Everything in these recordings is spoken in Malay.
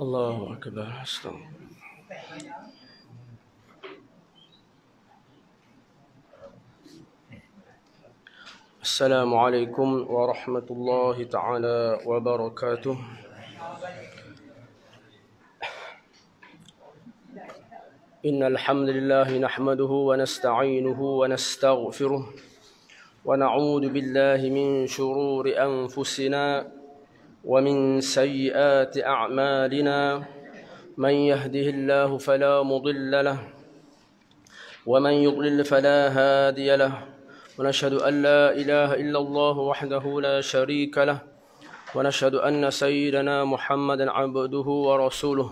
الله أكبر حسنا السلام عليكم ورحمة الله تعالى وبركاته إن الحمد لله نحمده ونستعينه ونستغفره ونعوذ بالله من شرور أنفسنا ومن سيئات أعمالنا من يهده الله فلا مضل له ومن يضلل فلا هادي له ونشهد أن لا إله إلا الله وحده لا شريك له ونشهد أن سيدنا محمدا عبده ورسوله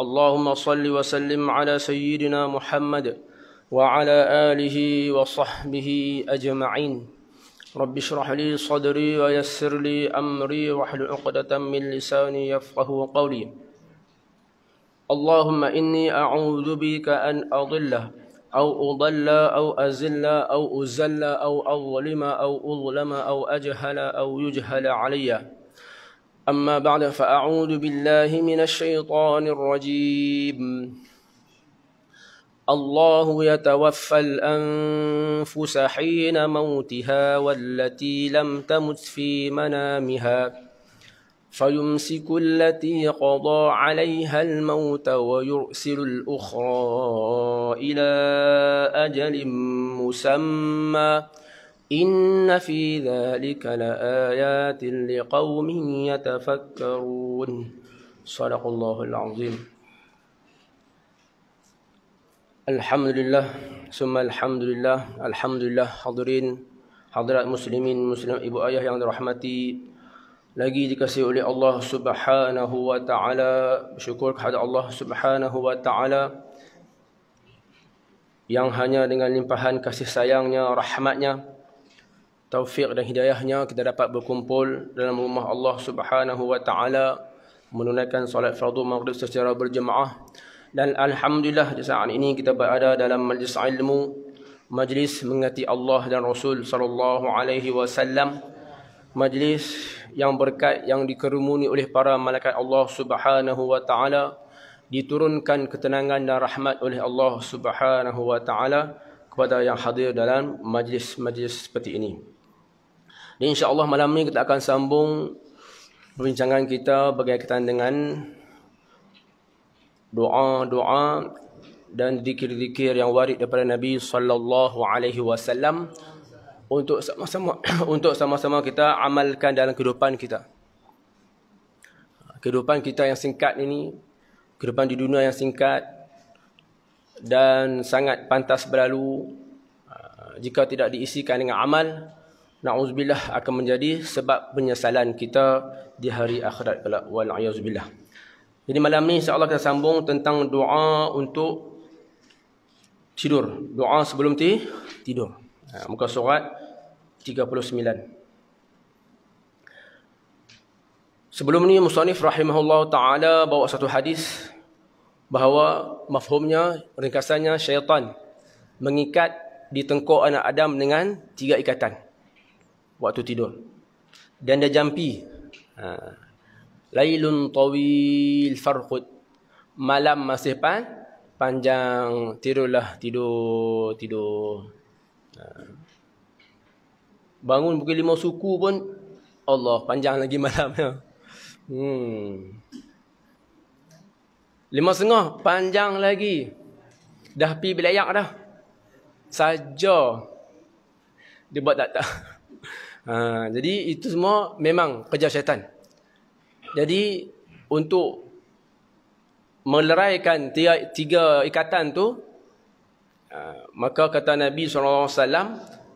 اللهم صل وسلم على سيدنا محمد وعلى آله وصحبه أجمعين رب اشرح لي صدري ويسر لي أمري واحلل عقدة من لساني يفقه قولي اللهم إني أعوذ بك أن أضل أو أضل أو أزل أو أزل أو أظلم أو أظلم أو أجهل أو يجهل علي أما بعد فأعوذ بالله من الشيطان الرجيم الله يتوفى الأنفس حين موتها والتي لم تمت في منامها فيمسك التي قضى عليها الموت ويرسل الأخرى إلى أجل مسمى إن في ذلك لآيات لقوم يتفكرون صدق الله العظيم Alhamdulillah Summa Alhamdulillah Alhamdulillah Hadirin Hadirat Muslimin Muslim Ibu Ayah yang dirahmati Lagi dikasih oleh Allah Subhanahu Wa Ta'ala Bersyukur kepada Allah Subhanahu Wa Ta'ala Yang hanya dengan limpahan kasih sayangnya Rahmatnya taufik dan hidayahnya Kita dapat berkumpul Dalam rumah Allah Subhanahu Wa Ta'ala Menunaikan salat fardu maghrib secara berjemaah dan Alhamdulillah di saat ini kita berada dalam majlis ilmu Majlis mengerti Allah dan Rasul Sallallahu Alaihi Wasallam Majlis yang berkat yang dikerumuni oleh para malaikat Allah Subhanahu Wa Taala Diturunkan ketenangan dan rahmat oleh Allah Subhanahu Wa Taala Kepada yang hadir dalam majlis-majlis seperti ini Insya Allah malam ini kita akan sambung Perbincangan kita berkaitan dengan doa-doa dan zikir-zikir yang warid daripada Nabi sallallahu alaihi wasallam untuk sama-sama untuk sama-sama kita amalkan dalam kehidupan kita. Kehidupan kita yang singkat ini, kehidupan di dunia yang singkat dan sangat pantas berlalu uh, jika tidak diisikan dengan amal, nauzubillah akan menjadi sebab penyesalan kita di hari akhirat kelak. Wal a'yazubillah. Jadi malam ni insya-Allah kita sambung tentang doa untuk tidur. Doa sebelum ti, tidur. Ha, muka surat 39. Sebelum ni Musannif rahimahullah taala bawa satu hadis bahawa mafhumnya ringkasannya syaitan mengikat di tengkuk anak Adam dengan tiga ikatan waktu tidur. Dan dia jampi. Ha. Lailun tawil farqud. Malam masih pan, panjang. Tidurlah, tidur, tidur. Ha. Bangun pukul lima suku pun, Allah, panjang lagi malamnya. Hmm. Lima setengah, panjang lagi. Dah pi belayak dah. Saja. Dia buat tak tak. Ha, jadi itu semua memang kerja syaitan. Jadi untuk meleraikan tiga, tiga ikatan tu ah, maka kata Nabi SAW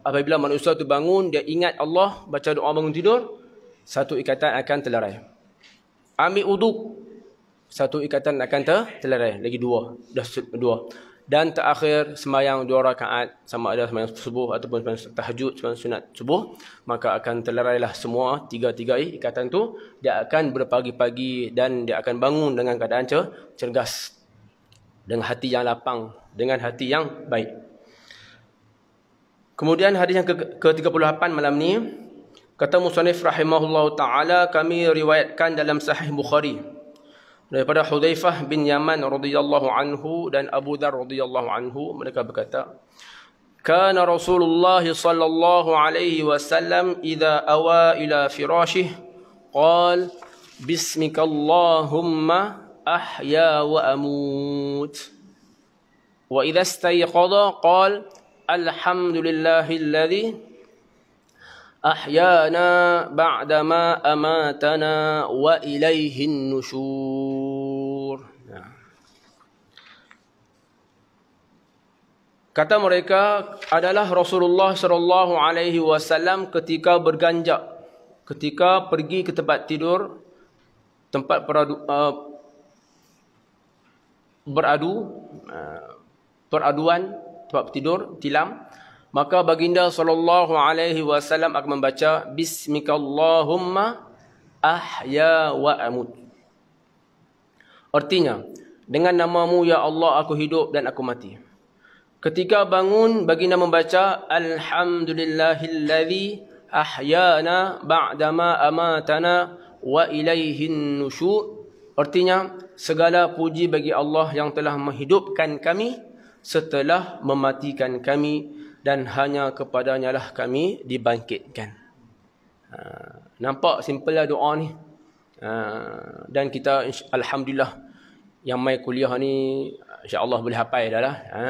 apabila manusia tu bangun dia ingat Allah baca doa bangun tidur satu ikatan akan terlerai. Ambil uduk satu ikatan akan terlerai lagi dua dah dua dan terakhir semayang dua rakaat sama ada semayang subuh ataupun semayang tahajud semayang sunat subuh maka akan terlerailah semua tiga-tiga ikatan tu dia akan berpagi-pagi dan dia akan bangun dengan keadaan cer cergas dengan hati yang lapang dengan hati yang baik kemudian hadis yang ke-38 ke malam ni kata musannif rahimahullahu taala kami riwayatkan dalam sahih bukhari daripada Hudzaifah bin Yaman radhiyallahu anhu dan Abu Dzar radhiyallahu anhu mereka berkata kana Rasulullah sallallahu alaihi wasallam idza awa ila firashih qal bismikallahumma ahya wa amut wa idza istayqadha qal alhamdulillahilladzi أحيانا بعدما أماتنا وإليه النشور Kata mereka adalah Rasulullah sallallahu alaihi wasallam ketika berganjak ketika pergi ke tempat tidur tempat peradu, uh, beradu uh, peraduan tempat tidur tilam maka baginda sallallahu alaihi wasallam akan membaca bismikallahumma ahya wa amut artinya dengan namamu ya Allah aku hidup dan aku mati ketika bangun baginda membaca alhamdulillahillazi ahyana ba'dama amatana wa ilaihin nusyur artinya segala puji bagi Allah yang telah menghidupkan kami setelah mematikan kami dan hanya kepadanya lah kami dibangkitkan. Ha, nampak simple lah doa ni. Ha, dan kita Alhamdulillah yang mai kuliah ni insyaAllah boleh hapai dah lah. Ha,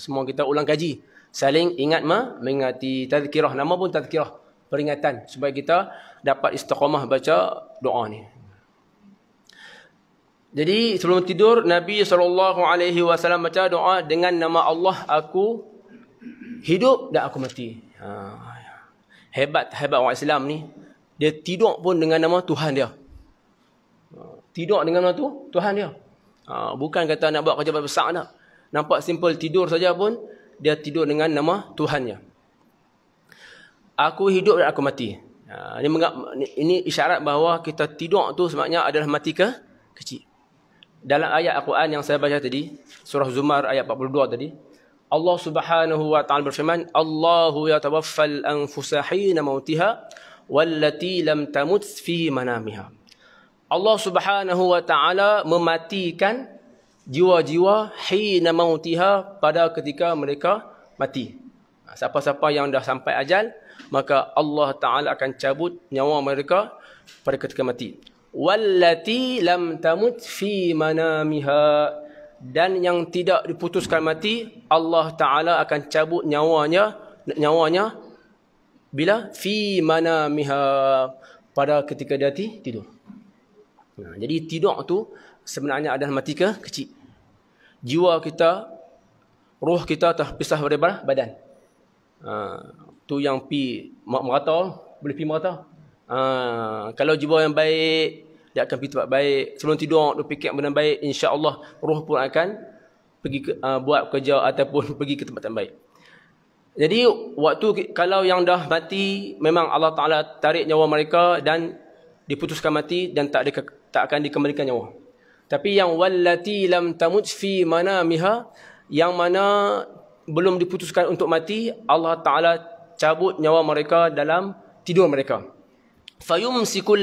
semua kita ulang kaji. Saling ingat ma, mengati tazkirah. Nama pun tazkirah. Peringatan. Supaya kita dapat istiqamah baca doa ni. Jadi sebelum tidur Nabi SAW baca doa dengan nama Allah aku hidup dan aku mati. Ha. Ya. Hebat hebat orang Islam ni. Dia tidur pun dengan nama Tuhan dia. Ha, tidur dengan nama tu Tuhan dia. Ha. bukan kata nak buat kerja besar nak. Nampak simple tidur saja pun dia tidur dengan nama Tuhannya. Aku hidup dan aku mati. Ha. ini mengap, ini isyarat bahawa kita tidur tu sebenarnya adalah mati ke kecil. Dalam ayat Al-Quran yang saya baca tadi, surah Zumar ayat 42 tadi, Allah Subhanahu wa taala berfirman Allahu yatawaffal anfusa hina mautiha wallati lam tamut fi manamiha Allah Subhanahu wa taala mematikan jiwa-jiwa hina mautiha pada ketika mereka mati ha, siapa-siapa yang dah sampai ajal maka Allah taala akan cabut nyawa mereka pada ketika mati wallati lam tamut fi manamiha dan yang tidak diputuskan mati Allah taala akan cabut nyawanya nyawanya bila fi mana manamiha pada ketika dia tidur nah, ha, jadi tidur tu sebenarnya adalah mati ke kecil jiwa kita ruh kita pisah daripada badan ha, tu yang pi merata boleh pi merata ha, kalau jiwa yang baik dia akan pergi tempat baik sebelum tidur dia fikir benda baik Insya Allah roh pun akan pergi ke, uh, buat kerja ataupun pergi ke tempat yang baik jadi waktu kalau yang dah mati memang Allah taala tarik nyawa mereka dan diputuskan mati dan tak ada tak akan dikembalikan nyawa tapi yang wallati lam tamut fi mana manamiha yang mana belum diputuskan untuk mati Allah taala cabut nyawa mereka dalam tidur mereka Fayum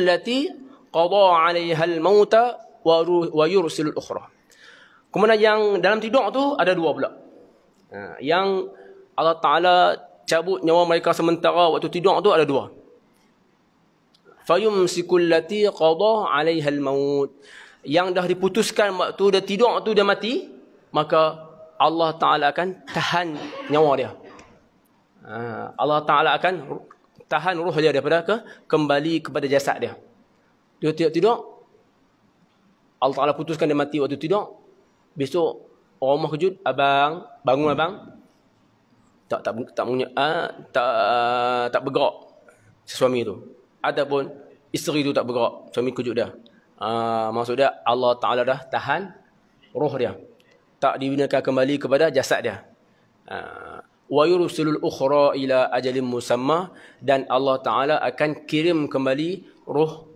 lati qada 'alaiha al-mauta wa yursil al-ukhra. Kemudian yang dalam tidur tu ada dua pula. Ha, yang Allah Taala cabut nyawa mereka sementara waktu tidur tu ada dua. Fayumsikul lati qada 'alaiha al-maut. Yang dah diputuskan waktu dia tidur tu dia mati, maka Allah Taala akan tahan nyawa dia. Ha, Allah Taala akan tahan ruh dia daripada ke, kembali kepada jasad dia. Dia tidak tidur. Allah Ta'ala putuskan dia mati waktu tidur. Besok, orang rumah kejut. Abang, bangun abang. Tak tak tak punya, ah, tak, ah, tak bergerak suami tu. Ataupun, isteri tu tak bergerak. Suami kejut dah. Ah, maksud dia, Allah Ta'ala dah tahan roh dia. Tak dibinakan kembali kepada jasad dia. Ah, wa yursilul ukhra ila ajalin musamma dan Allah taala akan kirim kembali roh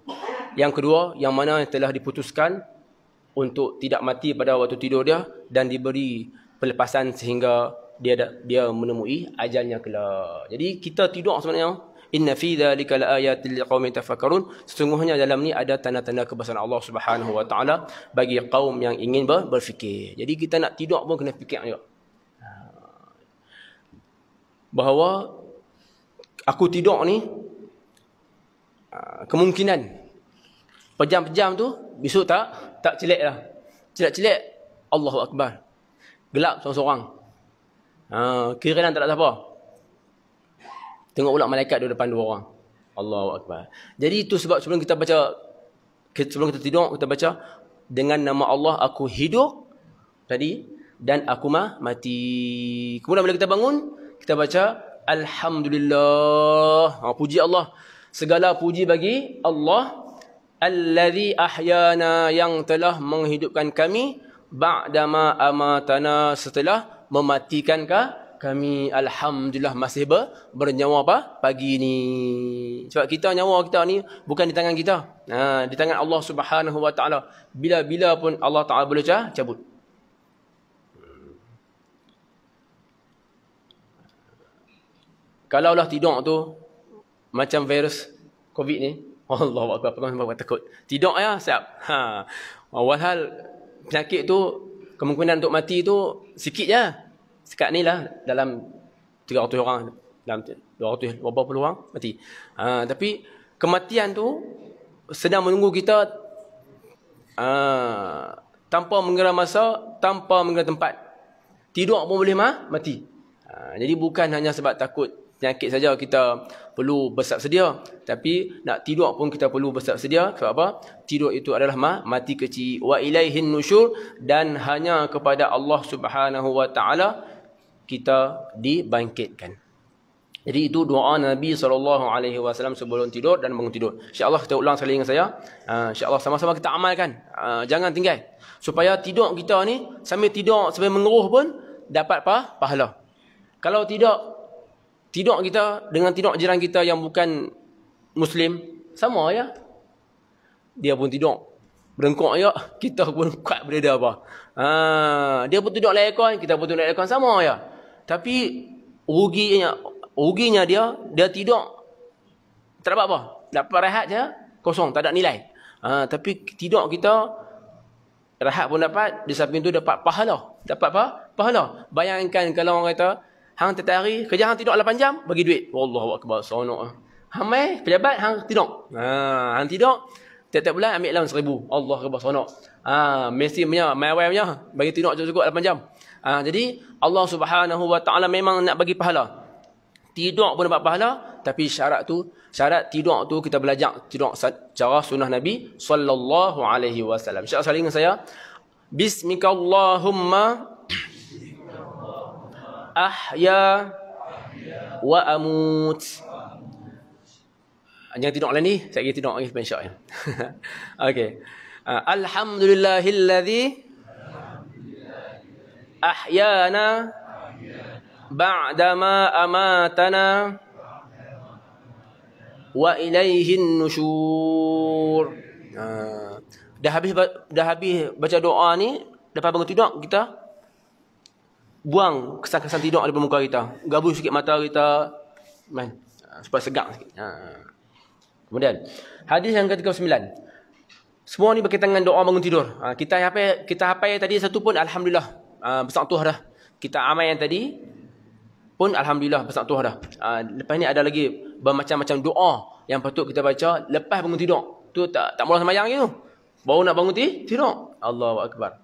yang kedua yang mana yang telah diputuskan untuk tidak mati pada waktu tidur dia dan diberi pelepasan sehingga dia dia menemui ajalnya kelak. Jadi kita tidur sebenarnya inna fi dhalika laayatil liqaumin tafakkarun. Sesungguhnya dalam ni ada tanda-tanda kebesaran Allah Subhanahu wa taala bagi kaum yang ingin berfikir. Jadi kita nak tidur pun kena fikir juga. Bahawa aku tidur ni ah, kemungkinan Pejam-pejam tu besok tak tak celik lah. Celik-celik Allahu Akbar. Gelap seorang-seorang. Ha, kira tak ada apa. Tengok pula malaikat di depan dua orang. Allahu Akbar. Jadi itu sebab sebelum kita baca sebelum kita tidur kita baca dengan nama Allah aku hidup tadi dan aku mah mati. Kemudian bila kita bangun kita baca Alhamdulillah. Ha, puji Allah. Segala puji bagi Allah allazi ahyana yang telah menghidupkan kami ba'dama amatana setelah mematikan kami alhamdulillah masih ber, bernyawa apa pagi ini. sebab kita nyawa kita ni bukan di tangan kita ha, di tangan Allah Subhanahu wa taala bila-bila pun Allah taala boleh cabut. Kalau kalaulah tidur tu macam virus covid ni Allah waktu apa kau sebab takut. Tidak ya, siap. Ha. Walhal penyakit tu kemungkinan untuk mati tu sikit je. Sekat ni lah dalam 300 orang dalam 200 berapa puluh orang mati. Ha, tapi kematian tu sedang menunggu kita ha, tanpa mengira masa, tanpa mengira tempat. Tidur pun boleh mah mati. Ha, jadi bukan hanya sebab takut penyakit saja kita perlu bersiap sedia tapi nak tidur pun kita perlu bersiap sedia sebab apa tidur itu adalah ma mati kecil wa ilaihin nusyur dan hanya kepada Allah Subhanahu wa taala kita dibangkitkan jadi itu doa Nabi Alaihi Wasallam sebelum tidur dan bangun tidur. InsyaAllah kita ulang sekali dengan saya. Uh, InsyaAllah sama-sama kita amalkan. Ah, jangan tinggal. Supaya tidur kita ni sambil tidur sambil mengeruh pun dapat apa? pahala. Kalau tidak tidur kita dengan tidur jiran kita yang bukan muslim sama ya dia pun tidur berengkok ya kita pun kuat berbeza apa ha, dia pun tidur lain kon kita pun tidur lain sama ya tapi ruginya ruginya dia dia tidur tak dapat apa dapat rehat je kosong tak ada nilai ha, tapi tidur kita rehat pun dapat di samping tu dapat pahala dapat apa pahala bayangkan kalau orang kata Hang tiap hari kerja hang tidur 8 jam, bagi duit. Wallahuakbar, seronok ah. Hang mai pejabat hang tidur. Ha, hang tidur tiap-tiap bulan ambil allowance 1000. Allahuakbar, seronok. Ha, mesti punya, my wife punya bagi tidur cukup-cukup 8 jam. Ha, jadi Allah Subhanahu Wa Taala memang nak bagi pahala. Tidur pun dapat pahala, tapi syarat tu, syarat tidur tu kita belajar tidur cara sunnah Nabi sallallahu alaihi wasallam. Syarat saling saya Bismika Allahumma ahya wa amut. Jangan tidur lah ni. Saya kira tidur lagi sebenarnya. Okey. Ah, Alhamdulillahilladzi ahyana ba'dama amatana wa ilaihin nusyur. Ah, dah habis dah habis baca doa ni, dapat bangun tidur kita buang kesan-kesan tidur daripada muka kita. Gabung sikit mata kita. Man, supaya segar sikit. Ha. Kemudian, hadis yang ke-39. Semua ni berkaitan dengan doa bangun tidur. Ha, kita apa kita apa yang tadi satu pun alhamdulillah. Ha, besar tuah dah. Kita amai yang tadi pun alhamdulillah besar tuah dah. Ha, lepas ni ada lagi bermacam-macam doa yang patut kita baca lepas bangun tidur. Tu tak tak mula semayang lagi tu. Baru nak bangun tidur. Allahuakbar.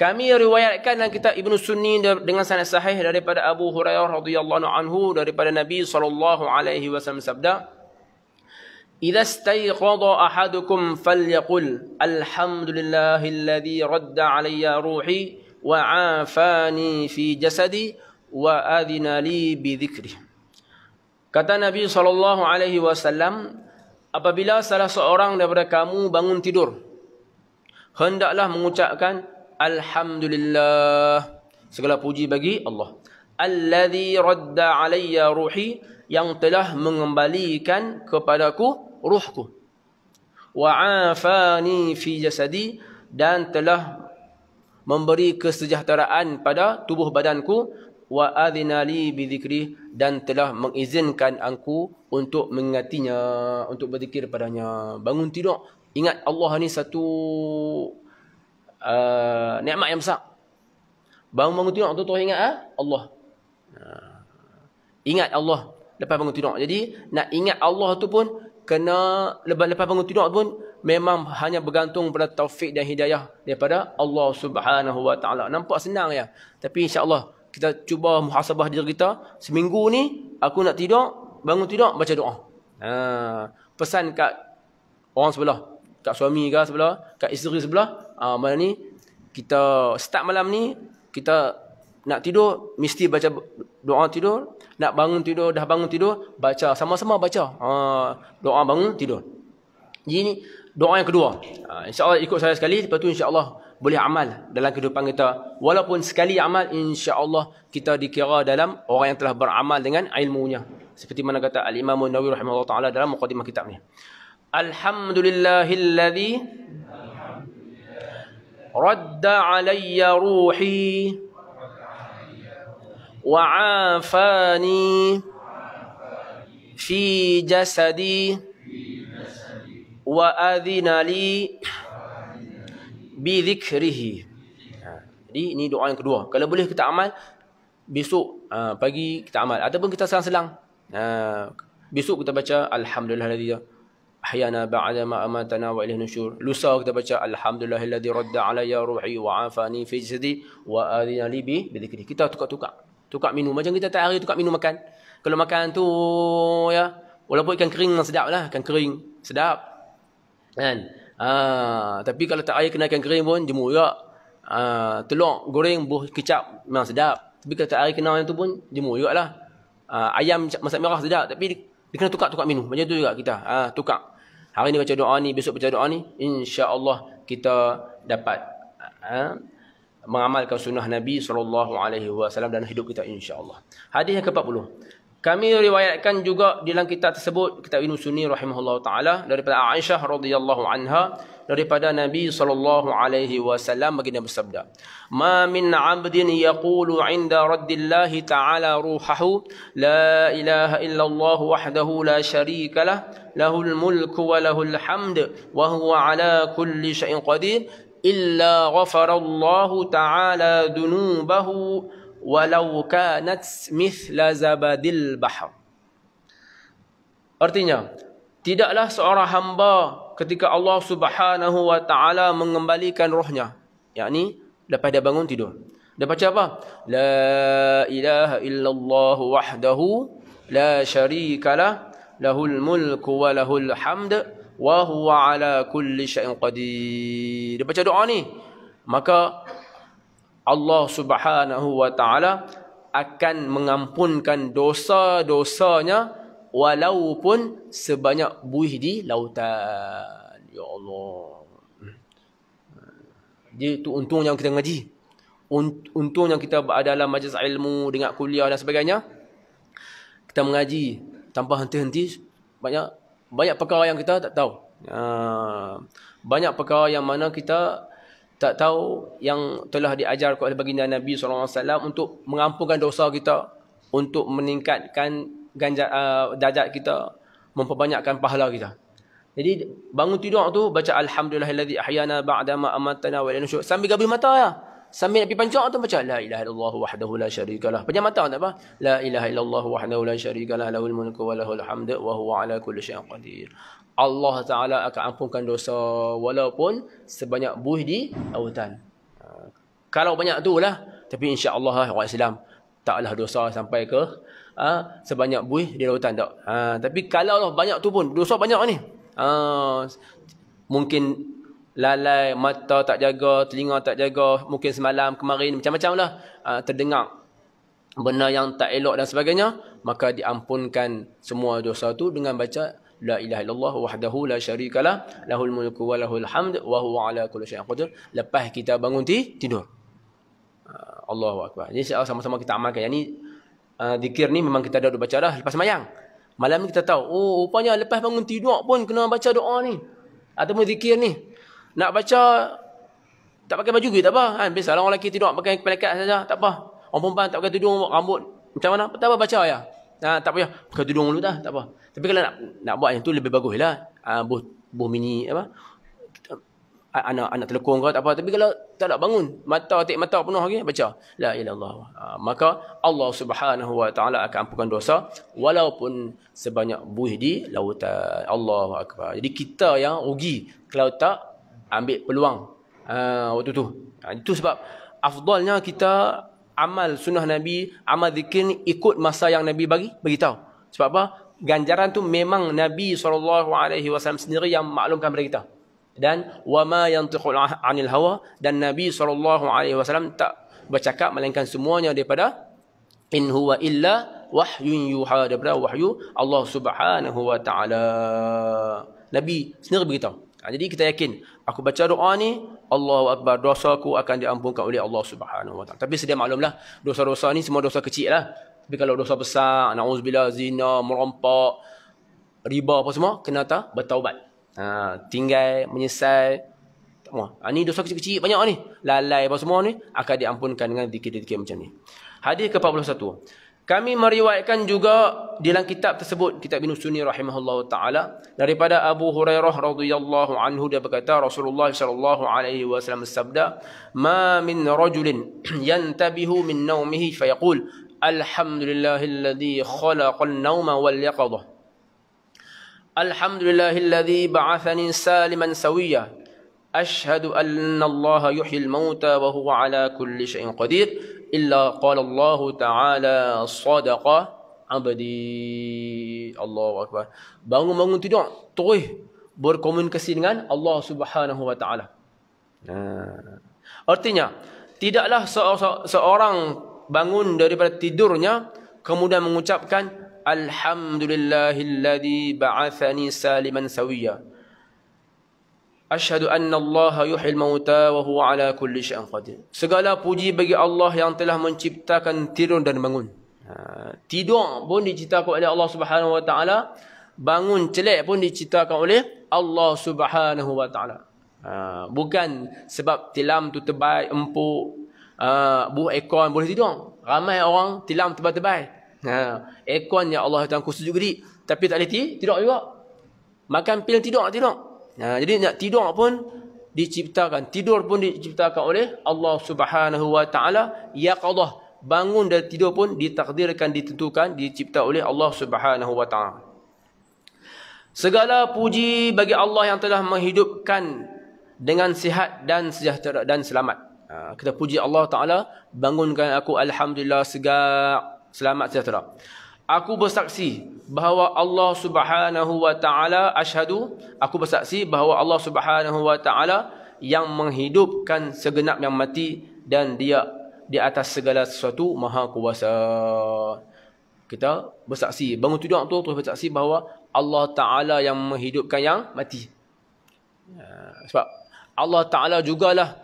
Kami riwayatkan dalam kitab ibnu Sunni dengan sanad sahih daripada Abu Hurairah radhiyallahu anhu daripada Nabi sallallahu alaihi wasallam sabda Idza istayqadha ahadukum falyaqul alhamdulillahilladzi radda alayya ruhi wa afani fi jasadi wa adina li bidzikri Kata Nabi sallallahu alaihi wasallam apabila salah seorang daripada kamu bangun tidur hendaklah mengucapkan Alhamdulillah. Segala puji bagi Allah. Alladhi radda alaiya ruhi. Yang telah mengembalikan kepadaku ruhku. Wa'afani fi jasadi. Dan telah memberi kesejahteraan pada tubuh badanku. Wa adhinali bidhikri. Dan telah mengizinkan aku untuk mengingatinya. Untuk berzikir padanya. Bangun tidur. Ingat Allah ni satu uh, nikmat yang besar. Bangun bangun tidur tu tu ingat ah Allah. Ingat Allah lepas bangun tidur. Jadi nak ingat Allah tu pun kena lepas lepas bangun tidur pun memang hanya bergantung pada taufik dan hidayah daripada Allah Subhanahu Wa Taala. Nampak senang ya. Tapi insya-Allah kita cuba muhasabah diri kita seminggu ni aku nak tidur, bangun tidur baca doa. Ha. pesan kat orang sebelah, kat suami ke sebelah, kat isteri sebelah, uh, malam ni kita start malam ni kita nak tidur mesti baca doa tidur nak bangun tidur dah bangun tidur baca sama-sama baca uh, doa bangun tidur ini doa yang kedua uh, insyaallah ikut saya sekali lepas tu insyaallah boleh amal dalam kehidupan kita walaupun sekali amal insyaallah kita dikira dalam orang yang telah beramal dengan ilmunya seperti mana kata al-imam an-nawawi rahimahullah taala dalam mukadimah kitabnya Alhamdulillahilladzi رد علي روحي وعافاني في جسدي وأذن لي بذكره jadi ini doa yang kedua. Kalau boleh kita amal besok ha, pagi kita amal ataupun kita selang-selang. Ha, besok kita baca alhamdulillah حيانا بعد ما أماتنا وإليه نشور لسا kita baca الحمد لله الذي رد علي روحي وعافاني في wa وآذينا لي به بذكره kita tukar-tukar tukar minum macam kita tak hari tukar minum makan kalau makan tu ya walaupun ikan kering memang sedap lah ikan kering sedap kan ah, tapi kalau tak air kena ikan kering pun jemur juga Ah, telur goreng buah kicap memang sedap tapi kalau tak air kena yang tu pun jemur juga lah ha, ayam masak merah sedap tapi dia kena tukar-tukar minum. Macam tu juga kita. Ha, tukar. Hari ni baca doa ni, besok baca doa ni. Insya Allah kita dapat ha, mengamalkan sunnah Nabi SAW dalam hidup kita Insya Allah. Hadis yang ke-40. Kami riwayatkan juga di dalam kitab tersebut, kitab Ibn Sunni rahimahullah ta'ala, daripada Aisyah radhiyallahu anha, daripada Nabi Sallallahu alaihi wasallam baginda bersabda. Ma min abdin yaqulu inda raddillahi ta'ala ruhahu, la ilaha illallah wahdahu la sharika lah, lahul mulku wa lahul hamd, wa huwa ala kulli syain qadir, illa ghafarallahu ta'ala dunubahu, walau kanat mithla zabadil bahar. Artinya, tidaklah seorang hamba ketika Allah Subhanahu wa taala mengembalikan rohnya, yakni lepas dia bangun tidur. Dia baca apa? La ilaha illallah wahdahu la syarika lah lahul mulku wa lahul hamd wa huwa ala kulli syai'in qadir. Dia baca doa ni. Maka Allah Subhanahu wa taala akan mengampunkan dosa-dosanya walaupun sebanyak buih di lautan. Ya Allah. jadi tu untung yang kita ngaji. Untung yang kita ada dalam majlis ilmu, dengan kuliah dan sebagainya. Kita mengaji tanpa henti-henti banyak banyak perkara yang kita tak tahu. Ah, banyak perkara yang mana kita tak tahu yang telah diajar oleh baginda Nabi SAW untuk mengampukan dosa kita, untuk meningkatkan ganja, uh, dajat kita, memperbanyakkan pahala kita. Jadi bangun tidur tu baca alhamdulillahillazi ahyana ba'da ma amatana wa ilayhi nusyur. Sambil gabih mata ya. Sambil nak pancak tu baca la ilaha illallah wahdahu la syarika lah. Pejam mata tak apa. La ilaha illallah wahdahu la syarika lah lahul mulku wa lahul hamdu wa huwa ala kulli syai'in qadir. Allah Ta'ala akan ampunkan dosa walaupun sebanyak buih di lautan. Ha, kalau banyak tu lah. Tapi insya Allah lah orang Islam taklah dosa sampai ke ha, sebanyak buih di lautan tak. Ha, tapi kalau lah banyak tu pun dosa banyak ni. Ha, mungkin lalai mata tak jaga, telinga tak jaga. Mungkin semalam kemarin macam-macam lah ha, terdengar benda yang tak elok dan sebagainya. Maka diampunkan semua dosa tu dengan baca la ilaha illallah wahdahu la syarikalah lahul mulku wa lahul hamd wa huwa ala kulli syai'in qadir lepas kita bangun ti, tidur ah, Allahu akbar jadi insyaallah sama-sama kita amalkan yang ni uh, zikir ni memang kita dah baca dah lepas sembahyang malam ni kita tahu oh rupanya lepas bangun tidur pun kena baca doa ni ataupun zikir ni nak baca tak pakai baju gitu tak apa kan biasa orang lelaki tidur pakai pelekat saja tak apa orang perempuan tak pakai tudung rambut macam mana tak apa baca ayat. Nah, tak payah. Pakai tudung dulu dah, tak apa. Tapi kalau nak nak buat yang tu lebih baguslah. Ah buh buh mini apa? Ah, anak anak telekong ke tak apa tapi kalau tak nak bangun mata tik mata penuh lagi okay? baca la ilallah ah, maka Allah Subhanahu wa taala akan ampunkan dosa walaupun sebanyak buih di lautan Allah akbar jadi kita yang rugi kalau tak ambil peluang uh, waktu tu uh, itu sebab afdalnya kita amal sunnah Nabi, amal zikir ni ikut masa yang Nabi bagi, beritahu. Sebab apa? Ganjaran tu memang Nabi SAW sendiri yang maklumkan kepada kita. Dan, وَمَا يَنْتِقُ anil hawa Dan Nabi SAW tak bercakap melainkan semuanya daripada إِنْ هُوَ إِلَّا وَحْيٌ يُحَى daripada wahyu Allah Subhanahu Wa Taala Nabi sendiri beritahu. Ha, jadi kita yakin aku baca doa ni Allahu akbar dosaku akan diampunkan oleh Allah Subhanahu wa taala tapi sedia maklumlah dosa-dosa ni semua dosa kecil lah tapi kalau dosa besar naudzubillah zina merompak riba apa semua kena tak bertaubat ha, tinggal menyesal tak mau ha, ni dosa kecil-kecil banyak ni lalai apa semua ni akan diampunkan dengan dikit-dikit macam ni hadis ke 41 Kami meriwayatkan juga di dalam kitab tersebut kitab Ibn Sunni rahimahullah taala daripada Abu Hurairah radhiyallahu anhu dia berkata Rasulullah sallallahu alaihi wasallam sabda ma min rajulin yantabihu min naumihi fayaqul alhamdulillahilladzi khalaqal nauma wal yaqadah alhamdulillahilladzi ba'athani saliman sawiyya أشهد أن الله يحيي الموتى وهو على كل شيء قدير illa qala Allah taala sadaqa abadi Allahu akbar bangun-bangun tidur terus berkomunikasi dengan Allah Subhanahu wa taala nah ha. artinya tidaklah seorang bangun daripada tidurnya kemudian mengucapkan alhamdulillahilladzi ba'athani saliman sawiyya Ashhadu anna Allah yuhil mauta wa huwa ala kulli syai'in qadir. Segala puji bagi Allah yang telah menciptakan tidur dan bangun. Ha, tidur pun diciptakan oleh Allah Subhanahu wa taala, bangun celik pun diciptakan oleh Allah Subhanahu wa taala. Ha, bukan sebab tilam tu tebal empuk ha, buah ekor boleh tidur. Ramai orang tilam tebal-tebal. Ha, ekor yang Allah Taala khusus juga di tapi tak leti tidur juga. Makan pil tidur tidur. Ha, jadi nak tidur pun diciptakan. Tidur pun diciptakan oleh Allah subhanahu wa ta'ala. Ya Allah. Bangun dan tidur pun ditakdirkan, ditentukan, dicipta oleh Allah subhanahu wa ta'ala. Segala puji bagi Allah yang telah menghidupkan dengan sihat dan sejahtera dan selamat. Ha, kita puji Allah ta'ala. Bangunkan aku alhamdulillah segar, selamat, sejahtera. Aku bersaksi bahawa Allah Subhanahu wa taala asyhadu aku bersaksi bahawa Allah Subhanahu wa taala yang menghidupkan segenap yang mati dan dia di atas segala sesuatu maha kuasa kita bersaksi bangun tidur tu terus bersaksi bahawa Allah taala yang menghidupkan yang mati ya, sebab Allah taala jugalah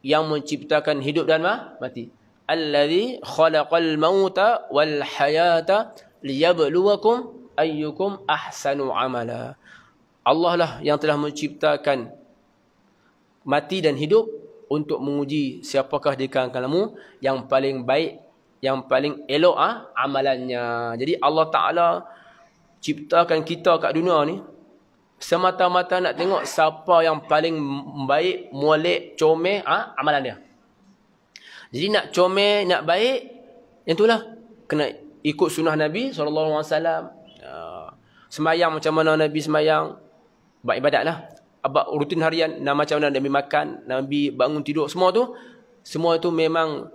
yang menciptakan hidup dan mati allazi khalaqal mauta wal hayata liyabluwakum ayyukum ahsanu amala. Allah lah yang telah menciptakan mati dan hidup untuk menguji siapakah di kalangan kamu yang paling baik, yang paling elok ah ha, amalannya. Jadi Allah Taala ciptakan kita kat dunia ni semata-mata nak tengok siapa yang paling baik, molek, comel ah ha, amalan Jadi nak comel, nak baik, yang itulah kena ikut sunnah Nabi SAW. Ya. Semayang macam mana Nabi semayang. Buat ibadat lah. Buat rutin harian. nama macam mana Nabi makan. Nabi bangun tidur. Semua tu. Semua tu memang.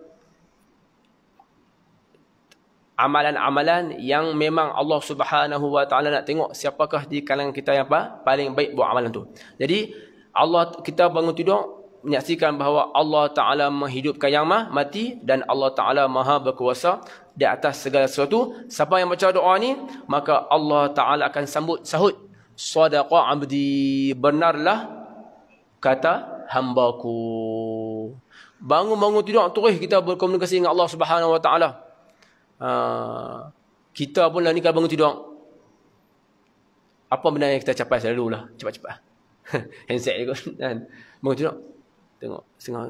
Amalan-amalan yang memang Allah subhanahu wa ta'ala nak tengok siapakah di kalangan kita yang apa? paling baik buat amalan tu. Jadi, Allah kita bangun tidur, menyaksikan bahawa Allah Ta'ala menghidupkan yang mah, mati dan Allah Ta'ala maha berkuasa di atas segala sesuatu. Siapa yang baca doa ni, maka Allah Ta'ala akan sambut sahut. Sadaqa abdi, benarlah kata hambaku. Bangun-bangun tidur, terus kita berkomunikasi dengan Allah Subhanahu Wa Ta'ala. Ah, kita pun lah ni kalau bangun tidur. Apa benda yang kita capai selalu lah. Cepat-cepat. Handset je kot. Kan? Bangun tidur. Tengok setengah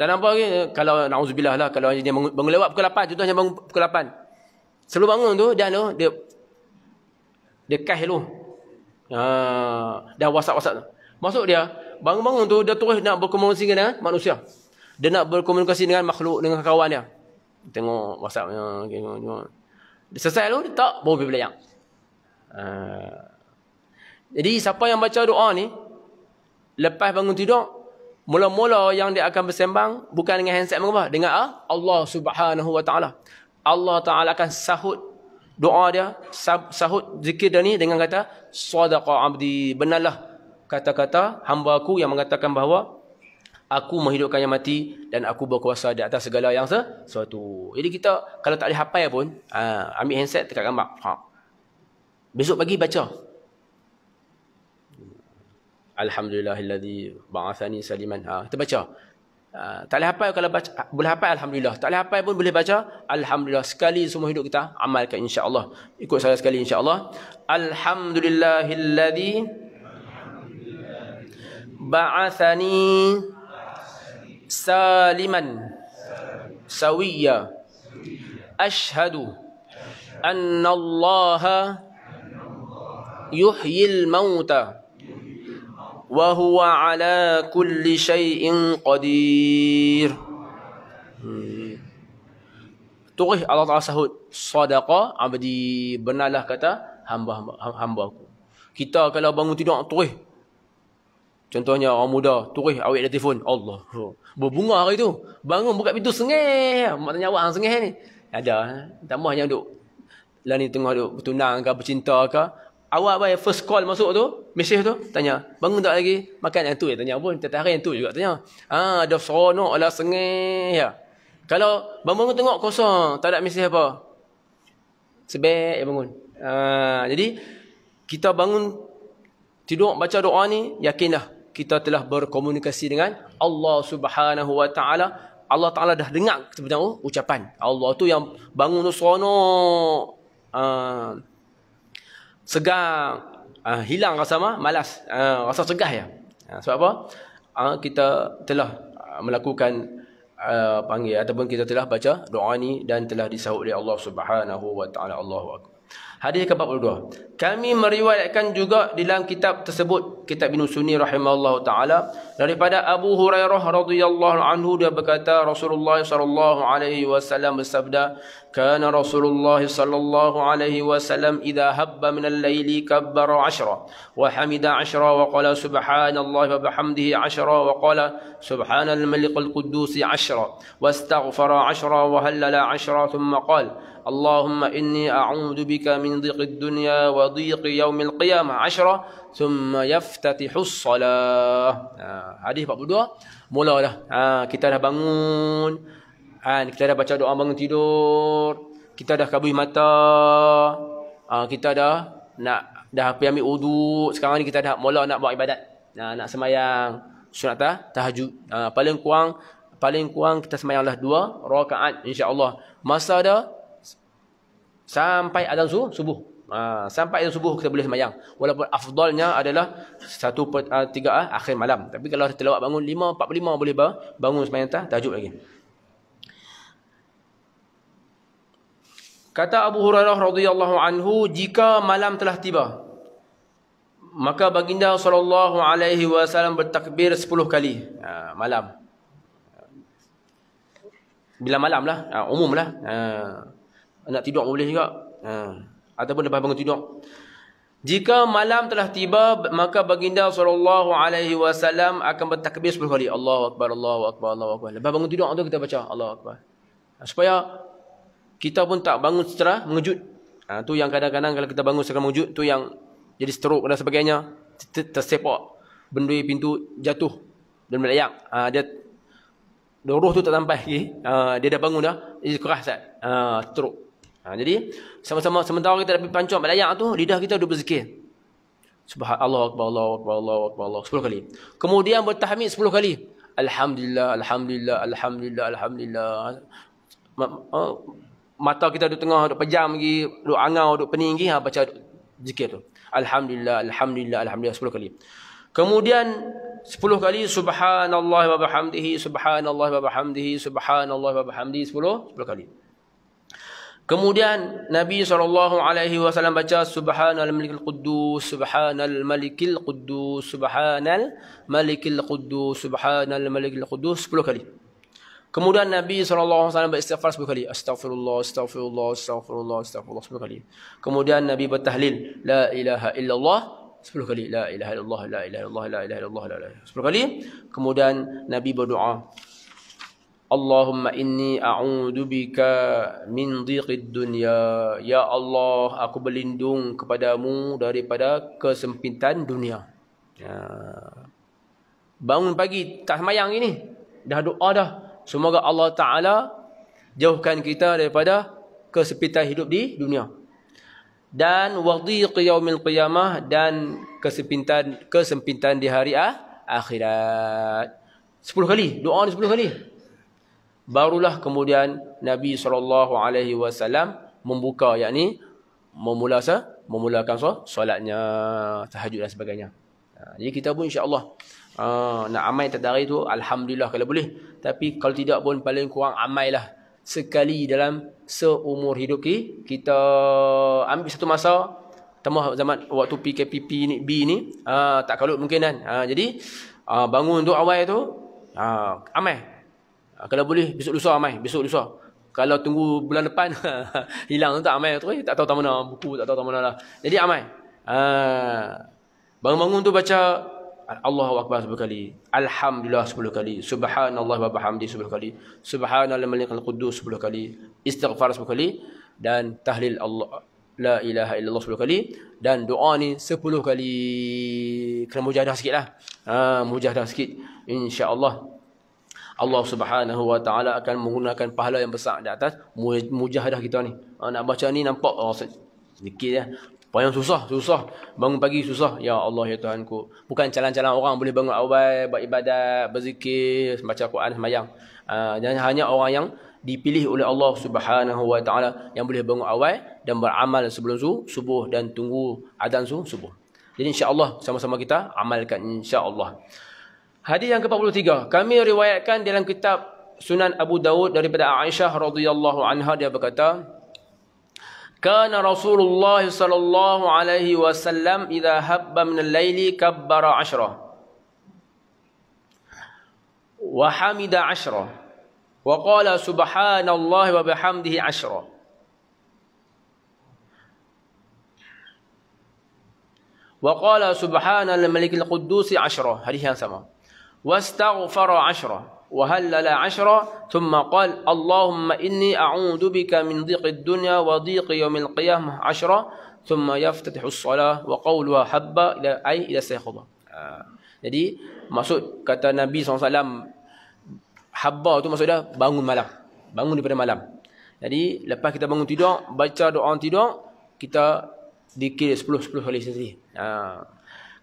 dan apa lagi kalau naudzubillah lah kalau dia bangun, bangun lewat pukul 8 contohnya bangun pukul 8. Sebelum bangun tu dia tu dia dia kah lu. Ha dah wasap-wasap. Masuk dia bangun-bangun tu dia terus nak berkomunikasi dengan eh, manusia. Dia nak berkomunikasi dengan makhluk dengan kawan dia. Tengok WhatsApp-nya ha, tengok-tengok. Selesai lu tak baru pergi belayang. Ha. Jadi siapa yang baca doa ni lepas bangun tidur Mula-mula yang dia akan bersembang bukan dengan handset apa? Dengan ah? Allah Subhanahu Wa Taala. Allah Taala akan sahut doa dia, sahut zikir dia ni dengan kata sadaqa abdi. Benarlah kata-kata hamba aku yang mengatakan bahawa aku menghidupkan yang mati dan aku berkuasa di atas segala yang sesuatu. Jadi kita kalau tak boleh hafal pun, ah, ambil handset dekat gambar. Ha. Besok pagi baca Alhamdulillahilladzi ba'athani saliman. Ha, kita baca. Ha, tak boleh hafal kalau baca boleh hafal alhamdulillah. Tak boleh hafal pun boleh baca alhamdulillah sekali semua hidup kita amalkan insya-Allah. Ikut saya sekali insya-Allah. Alhamdulillahilladzi ba'athani saliman sawiyya ashhadu anna allaha yuhyil mautah wa huwa ala kulli syai'in qadir. Hmm. Allah Taala sahut sedekah abdi benarlah kata hamba hamba aku. Kita kalau bangun tidur turih. Contohnya orang muda turih awek dah telefon Allah. Berbunga hari tu. Bangun buka pintu sengih. Mak tanya awak ah, sengih ni. Ada tambah yang duk lah tengah duk bertunang ke bercinta ke awak bayar first call masuk tu, mesej tu, tanya, bangun tak lagi? Makan yang tu dia tanya pun, tiap-tiap hari yang tu juga tanya. Haa, dah seronok lah, sengih ya. Kalau bangun tengok kosong, tak ada mesej apa. Sebek ya bangun. Haa, jadi, kita bangun, tidur, baca doa ni, yakinlah kita telah berkomunikasi dengan Allah subhanahu wa ta'ala. Allah ta'ala dah dengar sebenarnya ucapan. Allah tu yang bangun tu seronok. Haa, segar uh, hilang rasa mah malas uh, rasa cegah ya uh, sebab apa uh, kita telah melakukan uh, panggil ataupun kita telah baca doa ni dan telah disahut oleh Allah Subhanahu wa taala Allahu akbar hadis ke-42 kami meriwayatkan juga di dalam kitab tersebut kitab Ibnu Sunni rahimahullahu taala daripada Abu Hurairah radhiyallahu anhu dia berkata Rasulullah sallallahu alaihi wasallam bersabda kana Rasulullah sallallahu alaihi wasallam idha habba min al-laili kabbara 'ashra wa hamida 'ashra wa qala subhanallahi wa bihamdihi 'ashra wa qala subhanal malikul malik al-quddus 'ashra wa halala ashra, thumma qala, اللهم إني أعوذ بك من ضيق الدنيا وضيق يوم القيامة عشرة ثم يفتتح الصلاة هذه بعض الدعاء مولا ده آه kita dah bangun آه ha, kita dah baca doa bangun tidur kita dah kabui mata ha, kita dah nak dah pergi ambil uduk sekarang ni kita dah mula nak buat ibadat nah, ha, nak semayang sunat tah, tahajud ha, paling kurang paling kurang kita semayanglah dua rakaat insyaallah masa dah sampai azan subuh. Ha, sampai azan subuh kita boleh sembahyang. Walaupun afdalnya adalah satu per 3 ah, ah, akhir malam. Tapi kalau terlewat bangun 5.45 boleh bangun sembahyang tahajud lagi. Kata Abu Hurairah radhiyallahu anhu, jika malam telah tiba, maka baginda sallallahu alaihi wasallam bertakbir 10 kali ha, malam. Bila malamlah, lah, ha, umum lah. Ha. Nak tidur boleh juga. Ha. Ataupun lepas bangun tidur. Jika malam telah tiba, maka baginda SAW akan bertakbir sepuluh kali. Allahu Akbar, Allahu Akbar, Allahu Akbar. Lepas bangun tidur tu kita baca Allahu Akbar. Ha, supaya kita pun tak bangun secara mengejut. Ha, tu yang kadang-kadang kalau kita bangun secara mengejut, tu yang jadi stroke dan sebagainya. Tersepak. Bendui pintu jatuh. Dan melayak. Ha, dia roh tu tak sampai lagi. Ha, dia dah bangun dah. Dia kerasat. Ha, stroke. Ha, jadi sama-sama sementara kita dapat pancung pada ayat tu lidah kita dah berzikir. Subhanallah akbar Allah akbar Allah akbar Allah 10 kali. Kemudian bertahmid 10 kali. Alhamdulillah alhamdulillah alhamdulillah alhamdulillah. oh, mata kita duduk tengah duduk pejam lagi, duduk angau duduk pening lagi ha, baca zikir tu. Alhamdulillah alhamdulillah alhamdulillah 10 kali. Kemudian 10 kali subhanallah wa bihamdihi subhanallah wa bihamdihi subhanallah wa bihamdihi 10 10 kali. Kemudian Nabi sallallahu alaihi wasallam baca Subhanal Malikil Quddus, Subhanal Malikil Quddus, Subhanal Malikil Quddus, Subhanal Malikil Quddus, 10 kali. Kemudian Nabi sallallahu SAW beristighfar 10 kali. Astaghfirullah, astaghfirullah, astaghfirullah, astaghfirullah, 10 kali. Kemudian Nabi bertahlil, La ilaha illallah, 10 kali. La ilaha illallah, la ilaha illallah, la ilaha illallah, la ilaha illallah, 10 kali. Kemudian Nabi berdoa. Allahumma inni a'udhu bika min diqid dunya. Ya Allah, aku berlindung kepadamu daripada kesempitan dunia. Ya. Bangun pagi, tak semayang ini. Dah doa dah. Semoga Allah Ta'ala jauhkan kita daripada kesempitan hidup di dunia. Dan wadiq yaumil qiyamah dan kesempitan kesempitan di hari ah, akhirat. sepuluh kali. Doa ni sepuluh kali barulah kemudian Nabi saw membuka yakni memula sah, memulakan sah, solatnya tahajud dan sebagainya. Ha, jadi kita pun insya-Allah ha, nak amai tadarus itu, alhamdulillah kalau boleh tapi kalau tidak pun paling kurang amailah sekali dalam seumur hidup ki kita ambil satu masa temah zaman waktu PKPP ni B ni ha, tak kalut mungkin kan jadi bangun untuk awal itu amai Ah, kalau boleh besok lusa mai besok lusa kalau tunggu bulan depan hilang tak amai tu eh, tak tahu tak mana buku tak tahu tak mana lah jadi amai ha, bangun-bangun tu baca Allahu Akbar sepuluh kali Alhamdulillah sepuluh kali Subhanallah wa bahamdi sepuluh kali Subhanallah malik al-Quddus 10 kali Istighfar sepuluh kali Dan tahlil Allah La ilaha illallah sepuluh kali Dan doa ni sepuluh kali Kena mujahadah sikit lah ha, ah, Mujahadah sikit InsyaAllah Allah Subhanahu Wa Taala akan menggunakan pahala yang besar di atas mujahadah kita ni. Ha, nak baca ni nampak oh, sedikit ya. Payah susah, susah. Bangun pagi susah. Ya Allah, ya Tuhanku. Bukan jalan-jalan orang boleh bangun awal, buat ibadat, berzikir, baca Quran, semayang. Jangan ha, uh, hanya orang yang dipilih oleh Allah Subhanahu Wa Taala yang boleh bangun awal dan beramal sebelum su, subuh dan tunggu adan subuh. Jadi insya-Allah sama-sama kita amalkan insya-Allah. Hadis yang ke-43. Kami riwayatkan dalam kitab Sunan Abu Dawud daripada Aisyah radhiyallahu anha dia berkata, "Kana Rasulullah sallallahu alaihi wasallam idza habba min al-laili kabbara ashra wa hamida ashra wa qala subhanallahi wa bihamdihi ashra." Wa qala subhanal malik al-quddus Hadis yang sama. واستغفر عشرة وهلل عشرة ثم قال اللهم إني أعوذ بك من ضيق الدنيا وضيق يوم القيامة عشرة ثم يفتتح الصلاة وقولها habba إلى أي إلى سيخضة Jadi maksud kata Nabi SAW habba tu maksud dia bangun malam. Bangun daripada malam. Jadi lepas kita bangun tidur, baca doa tidur, kita dikira 10 10 kali sendiri. Ha.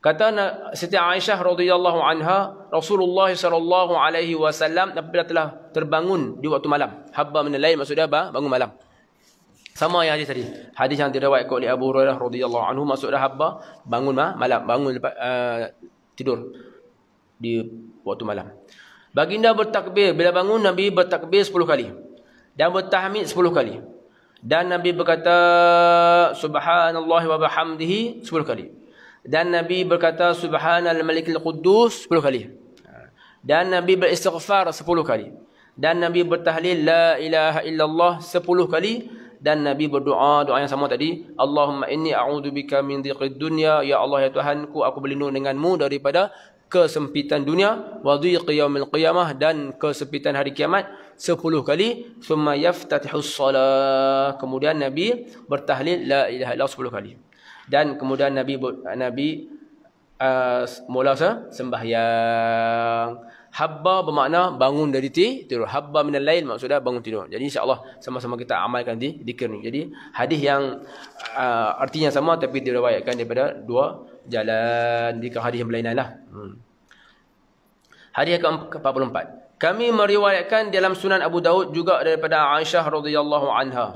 Kata Siti Aisyah radhiyallahu anha, Rasulullah sallallahu alaihi wasallam apabila telah terbangun di waktu malam. Habba min al-lail maksudnya apa? Bangun malam. Sama yang hadis tadi. Hadis yang diriwayatkan oleh Abu Hurairah radhiyallahu anhu maksudnya habba bangun ma? malam, bangun uh, tidur di waktu malam. Baginda bertakbir bila bangun Nabi bertakbir 10 kali dan bertahmid 10 kali. Dan Nabi berkata subhanallah wa bihamdihi 10 kali. Dan Nabi berkata Subhanal Malik Al-Quddus 10 kali. Ha. Dan Nabi beristighfar 10 kali. Dan Nabi bertahlil La ilaha illallah 10 kali. Dan Nabi berdoa, doa yang sama tadi. Allahumma inni a'udhu bika min ziqid dunya. Ya Allah ya Tuhanku, aku berlindung denganmu daripada kesempitan dunia. Wa ziqi yaumil qiyamah dan kesempitan hari kiamat. sepuluh kali. Suma yaftatihus salah. Kemudian Nabi bertahlil La ilaha illallah sepuluh kali dan kemudian Nabi Nabi uh, mula sah sembahyang habba bermakna bangun dari tidur habba minal lain maksudnya bangun tidur jadi insyaallah sama-sama kita amalkan di zikir ni jadi hadis yang uh, artinya sama tapi diriwayatkan daripada dua jalan di hadis yang lah. hmm. hadis yang ke-44 kami meriwayatkan dalam sunan Abu Daud juga daripada Aisyah radhiyallahu anha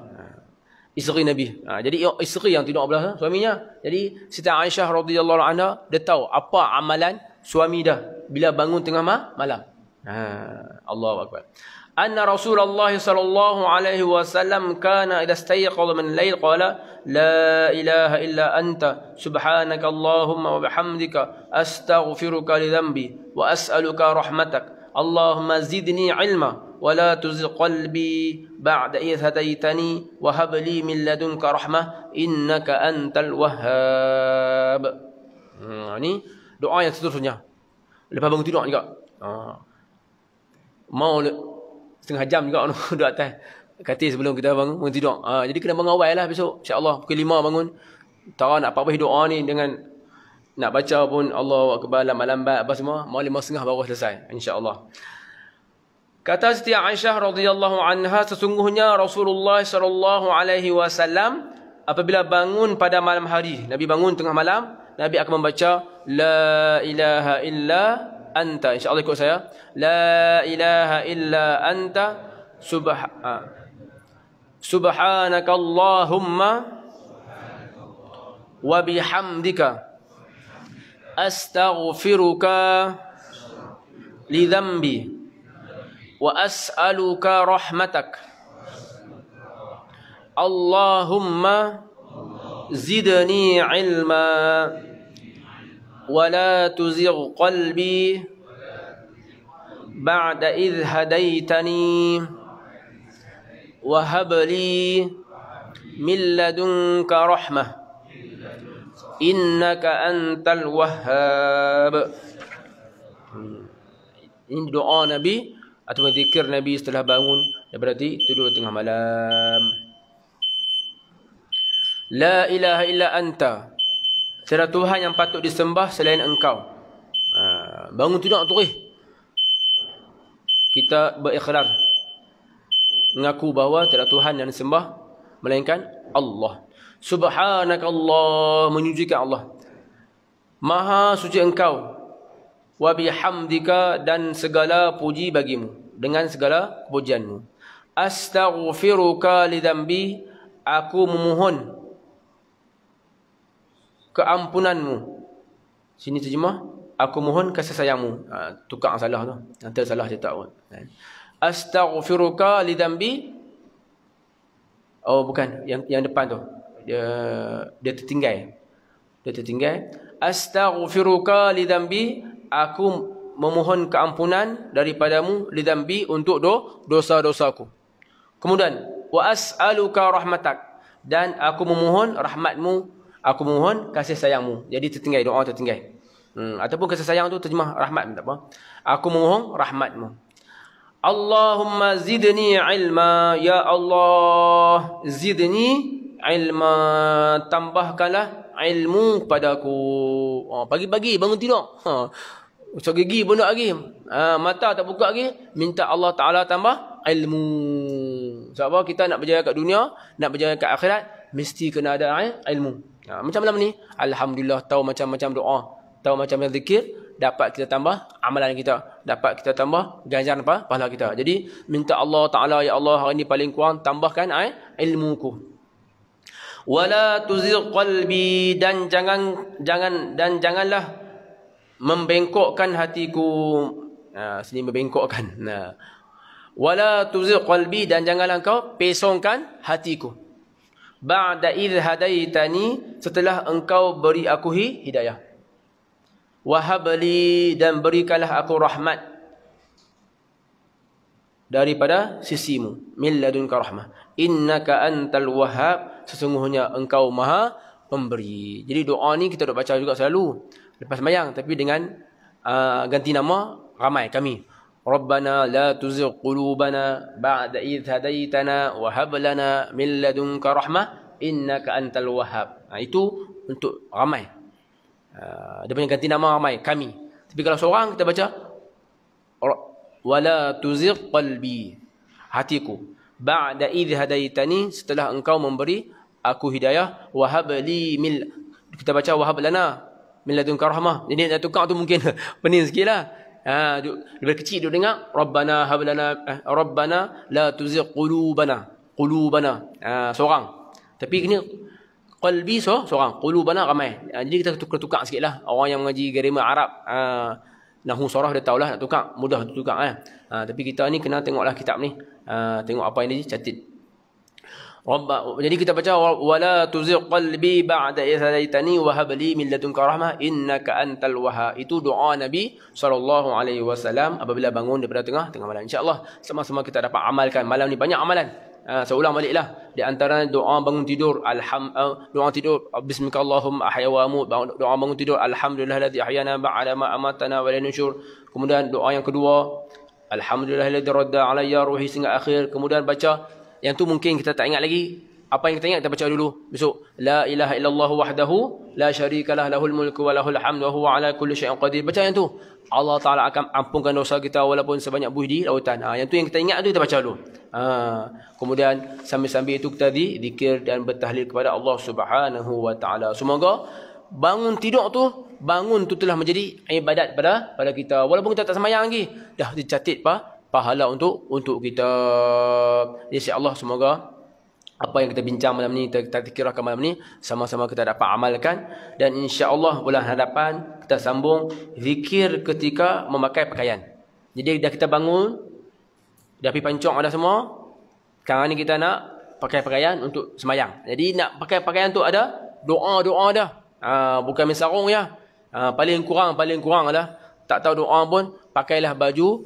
isteri Nabi. Ha, jadi isteri yang tidur belah ha, suaminya. Jadi Siti Aisyah radhiyallahu anha dia tahu apa amalan suami dah bila bangun tengah malam. Ha Allahu akbar. Anna Rasulullah sallallahu alaihi wasallam kana idza stayqadha min al-lail qala la ilaha illa anta subhanaka allahumma wa bihamdika astaghfiruka li dhanbi wa as'aluka rahmatak allahumma zidni ilma ولا تزغ قلبي بعد إذ هديتني وهب لي من لدنك رحمة إنك أنت الوهاب ini doa yang seterusnya lepas bangun tidur juga ha. mau le- setengah jam juga di atas katil sebelum kita bangun, bangun tidur ha, jadi kena bangun awal lah besok insyaAllah pukul 5 bangun tak nak apa-apa doa ni dengan nak baca pun Allah akbar malam lambat apa semua mau 5.30 baru selesai insyaAllah Allah. Kata Siti Aisyah radhiyallahu anha sesungguhnya Rasulullah sallallahu alaihi wasallam apabila bangun pada malam hari Nabi bangun tengah malam Nabi akan membaca la ilaha illa anta insyaallah ikut saya la ilaha illa anta subah ha. subhanaka allahumma wa bihamdika astaghfiruka li dhanbi وأسألك رحمتك اللهم زدني علما ولا تزغ قلبي بعد إذ هديتني وهب لي من لدنك رحمة إنك أنت الوهاب إن دعاء نبي atau zikir Nabi setelah bangun berarti tidur tengah malam La ilaha illa anta Tiada Tuhan yang patut disembah selain engkau ha, Bangun tidak turih Kita berikrar Mengaku bahawa tiada Tuhan yang disembah Melainkan Allah Subhanakallah Menyujikan Allah Maha suci engkau wa bihamdika dan segala puji bagimu dengan segala pujianmu astaghfiruka lidambi aku memohon keampunanmu sini terjemah aku mohon kasih sayangmu ha, tukar salah tu nanti salah dia tak tahu ha. astaghfiruka lidambi oh bukan yang yang depan tu dia dia tertinggal dia tertinggal astaghfiruka lidambi aku memohon keampunan daripadamu lidambi untuk do, dosa-dosaku. Kemudian, wa as'aluka rahmatak dan aku memohon rahmatmu, aku memohon kasih sayangmu. Jadi tertinggal doa tertinggal. Hmm, ataupun kasih sayang tu terjemah rahmat tak apa. Aku memohon rahmatmu. Allahumma zidni ilma ya Allah zidni ilma tambahkanlah ilmu padaku. Ha, pagi-pagi ha, bangun tidur. Ha. Usah gigi pun tak lagi. Ha, mata tak buka lagi. Minta Allah Ta'ala tambah ilmu. Sebab apa? Kita nak berjaya kat dunia. Nak berjaya kat akhirat. Mesti kena ada eh, ilmu. Ha, macam mana ni. Alhamdulillah tahu macam-macam doa. Tahu macam yang zikir. Dapat kita tambah amalan kita. Dapat kita tambah ganjaran apa? pahala kita. Jadi minta Allah Ta'ala. Ya Allah hari ni paling kurang. Tambahkan ay, eh, ilmu ku wala tuzigh qalbi dan jangan jangan dan janganlah membengkokkan hatiku nah ha, sini membengkokkan nah ha. wala tuzigh qalbi dan janganlah engkau pesongkan hatiku ba'da id hadaitani setelah engkau beri aku hidayah wahabli dan berikanlah aku rahmat daripada sisimu milladun karahmah innaka antal wahhab sesungguhnya engkau maha pemberi. Jadi doa ni kita duk baca juga selalu. Lepas mayang tapi dengan uh, ganti nama ramai kami. Rabbana la tuzigh qulubana ba'da idh hadaitana wa hab lana min ladunka rahmah innaka antal wahab. Ha, itu untuk ramai. Uh, dia punya ganti nama ramai kami. Tapi kalau seorang kita baca wala tuzigh qalbi hatiku ba'da idh hadaitani setelah engkau memberi aku hidayah wahab li mil kita baca wahab lana min ladunka karahmah jadi nak tukar tu mungkin pening sikitlah ha lebih kecil duk dengar rabbana hab lana eh, rabbana la tuzigh qulubana qulubana ha seorang tapi kena qalbi so seorang qulubana ramai ha, jadi kita tukar-tukar sikitlah orang yang mengaji grammar arab ha Nahu surah dia tahulah nak tukar. Mudah untuk tukar kan. Eh? Ha, tapi kita ni kena tengoklah kitab ni. Ha, tengok apa yang dia catit. Rabba, jadi kita baca wala tuzigh qalbi ba'da idzaitani wa hab li min ladunka rahmah innaka antal wahhab. Itu doa Nabi sallallahu alaihi wasallam apabila bangun daripada tengah tengah malam. Insya-Allah sama-sama kita dapat amalkan malam ni banyak amalan. Ha, saya ulang baliklah di antara doa bangun tidur alham uh, doa tidur bismikallahum ahya wa amut doa bangun tidur alhamdulillah ladzi ahyana ba'da ma amatana wa la Kemudian doa yang kedua Alhamdulillah ladzi radda alayya ruhi sehingga akhir. Kemudian baca yang tu mungkin kita tak ingat lagi. Apa yang kita ingat kita baca dulu. Besok. La ilaha illallah wahdahu. La syarikalah lahul mulku wa lahul hamd wa huwa ala kulli syai'un qadir. Baca yang tu. Allah Ta'ala akan ampunkan dosa kita walaupun sebanyak buih di lautan. Ha, yang tu yang kita ingat tu kita baca dulu. Ha, kemudian sambil-sambil itu kita di, dikir dan bertahlil kepada Allah Subhanahu Wa Ta'ala. Semoga bangun tidur tu, bangun tu telah menjadi ibadat pada pada kita. Walaupun kita tak semayang lagi. Dah dicatit pa pahala untuk untuk kita ya, insya-Allah semoga apa yang kita bincang malam ni kita fikirkan malam ni sama-sama kita dapat amalkan dan insya-Allah bulan hadapan kita sambung zikir ketika memakai pakaian. Jadi dah kita bangun dah pergi pancung ada semua. Sekarang ni kita nak pakai pakaian untuk semayang. Jadi nak pakai pakaian tu ada doa-doa dah. Ha, bukan main ya. Ha, paling kurang paling kurang lah. Tak tahu doa pun pakailah baju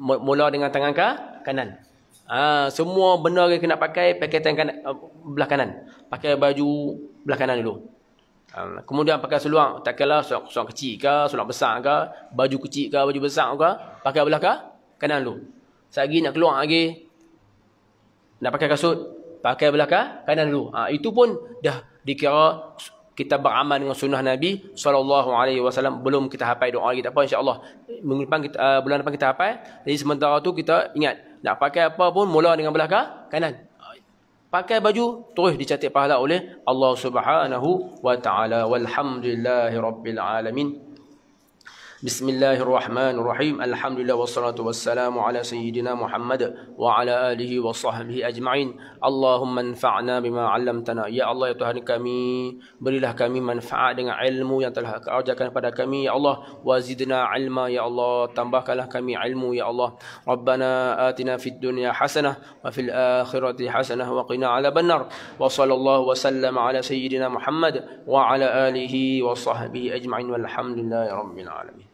mula dengan tangan ke kanan. Ah semua benda yang kena pakai pakai tangan kanan, uh, belah kanan. Pakai baju belah kanan dulu. Uh, kemudian pakai seluar, Tak seluar, seluar kecil ke, seluar besar ke, baju kecil ke, baju besar ke, pakai belah ke kanan dulu. Sagi nak keluar lagi nak pakai kasut, pakai belah kanan dulu. Ah itu pun dah dikira kita beramal dengan sunnah Nabi sallallahu alaihi wasallam belum kita hafal doa kita apa insyaallah minggu depan kita, uh, bulan depan kita hafal jadi sementara tu kita ingat nak pakai apa pun mula dengan belakang kanan pakai baju terus dicatat pahala oleh Allah Subhanahu wa taala walhamdulillahirabbil alamin بسم الله الرحمن الرحيم الحمد لله والصلاة والسلام على سيدنا محمد وعلى آله وصحبه أجمعين اللهم انفعنا بما علمتنا يا الله يا تهاني kami berilah kami manfaat dengan ilmu yang telah kau ajarkan kepada kami ya Allah wazidna يا الله Allah tambahkanlah kami ilmu ya Allah ربنا آتنا في الدنيا حسنة وفي الآخرة حسنة وقنا على النار وصلى الله وسلم على سيدنا محمد وعلى آله وصحبه أجمعين والحمد لله رب العالمين